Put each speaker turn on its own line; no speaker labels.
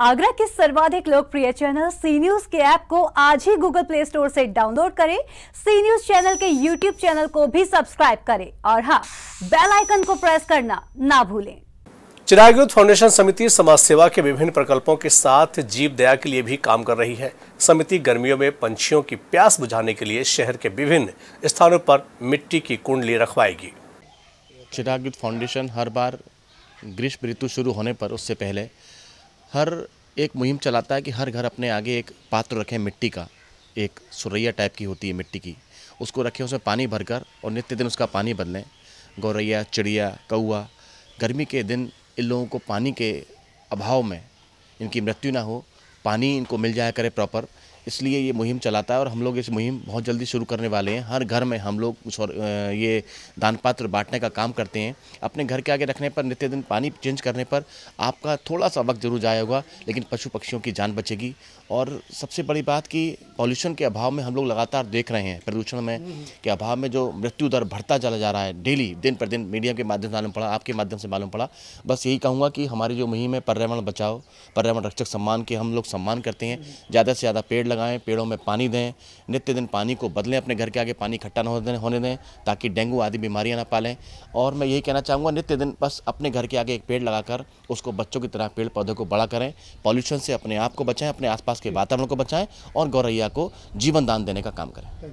आगरा के सर्वाधिक लोकप्रिय चैनल सी न्यूज के ऐप को आज ही गूगल प्ले स्टोर से डाउनलोड करें सी न्यूज चैनल के यूट्यूब चैनल को भी सब्सक्राइब करें और हाँ बेल आइकन को प्रेस करना ना भूलें
चिराग यूथ फाउंडेशन समिति समाज सेवा के विभिन्न प्रकल्पों के साथ जीव दया के लिए भी काम कर रही है समिति गर्मियों में पंछियों की प्यास बुझाने के लिए शहर के विभिन्न स्थानों पर मिट्टी की कुंडली रखवाएगी चिराग यूथ फाउंडेशन हर बार
ग्रीष्म ऋतु शुरू होने पर उससे पहले हर एक मुहिम चलाता है कि हर घर अपने आगे एक पात्र रखें मिट्टी का एक सुरैया टाइप की होती है मिट्टी की उसको रखें उसमें पानी भरकर और नित्य दिन उसका पानी बदलें गौरैया चिड़िया कौआ गर्मी के दिन इन लोगों को पानी के अभाव में इनकी मृत्यु ना हो पानी इनको मिल जाया करे प्रॉपर इसलिए ये मुहिम चलाता है और हम लोग इस मुहिम बहुत जल्दी शुरू करने वाले हैं हर घर में हम लोग ये दान पात्र बांटने का काम करते हैं अपने घर के आगे रखने पर नित्य दिन पानी चेंज करने पर आपका थोड़ा सा वक्त जरूर जाया होगा लेकिन पशु पक्षियों की जान बचेगी और सबसे बड़ी बात कि पॉल्यूशन के अभाव में हम लोग लगातार देख रहे हैं प्रदूषण में के अभाव में जो मृत्यु दर बढ़ता चला जा रहा है डेली दिन पर दिन मीडिया के माध्यम से मालूम पड़ा आपके माध्यम से मालूम पड़ा बस यही कहूँगा कि हमारी जो मुहिम है पर्यावरण बचाओ पर्यावरण रक्षक सम्मान के हम लोग सम्मान करते हैं ज़्यादा से ज़्यादा पेड़ लगाएं पेड़ों में पानी दें नित्य दिन पानी को बदलें अपने घर के आगे पानी इकट्ठा न होने दें ताकि डेंगू आदि बीमारियां ना पालें और मैं यही कहना चाहूँगा नित्य दिन बस अपने घर के आगे एक पेड़ लगाकर उसको बच्चों की तरह पेड़ पौधों को बड़ा करें पॉल्यूशन से अपने आप को बचाएँ अपने आसपास के वातावरण को बचाएँ और गौरैया को जीवन दान देने का काम करें